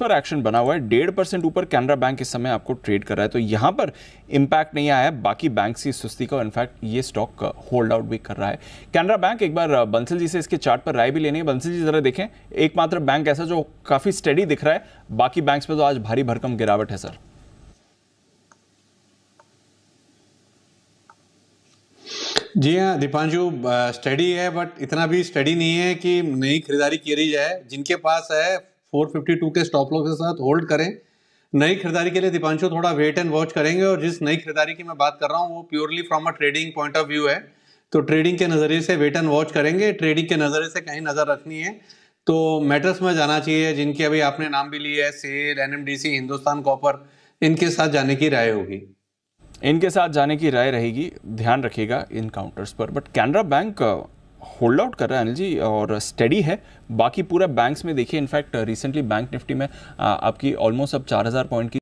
पर एक्शन बना हुआ है डेढ़ परसेंट ऊपर कैनरा बैंक इस समय आपको ट्रेड कर रहा है तो यहां पर इंपैक्ट नहीं आया है बाकी बैंक की सुस्ती का इनफैक्ट ये स्टॉक होल्ड आउट भी कर रहा है कैनरा बैंक एक बार बंसल uh, जी से इसके चार्ट पर राय भी लेनी है बंसल जी जरा देखें एकमात्र बैंक ऐसा जो काफ़ी स्टडी दिख रहा है बाकी बैंक में तो आज भारी भरकम गिरावट है सर जी हाँ दीपांशु स्टडी uh, है बट इतना भी स्टडी नहीं है कि नई खरीदारी की रही जाए जिनके पास है 452 के स्टॉप लॉस के साथ होल्ड करें नई खरीदारी के लिए दीपांशु थोड़ा वेट एंड वॉच करेंगे और जिस नई खरीदारी की मैं बात कर रहा हूँ वो purely from a trading point of view है तो ट्रेडिंग के नज़रिए से वेट एंड वॉच करेंगे ट्रेडिंग के नज़रिए से कहीं नज़र रखनी है तो मेटर्स में जाना चाहिए जिनकी अभी आपने नाम भी लिए है सेल एन हिंदुस्तान कॉपर इनके साथ जाने की राय होगी इनके साथ जाने की राय रहेगी ध्यान रखिएगा इन काउंटर्स पर but Canara bank hold out कर रहा है अनिल जी और स्टडी है बाकी पूरा बैंक्स में देखिए इनफैक्ट रिसेंटली बैंक निफ्टी में आपकी ऑलमोस्ट अब 4000 पॉइंट की